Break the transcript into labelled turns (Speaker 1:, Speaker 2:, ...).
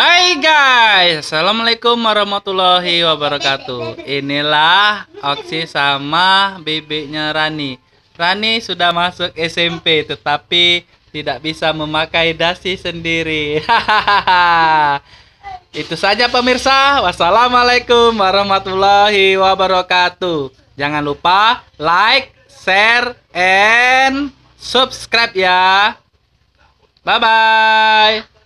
Speaker 1: Hai guys, assalamualaikum warahmatullahi wabarakatuh. Inilah Oksi sama bebeknya Rani. Rani sudah masuk SMP, tetapi tidak bisa memakai dasi sendiri. Itu saja pemirsa. Wassalamualaikum warahmatullahi wabarakatuh. Jangan lupa like, share, and subscribe ya. Bye bye.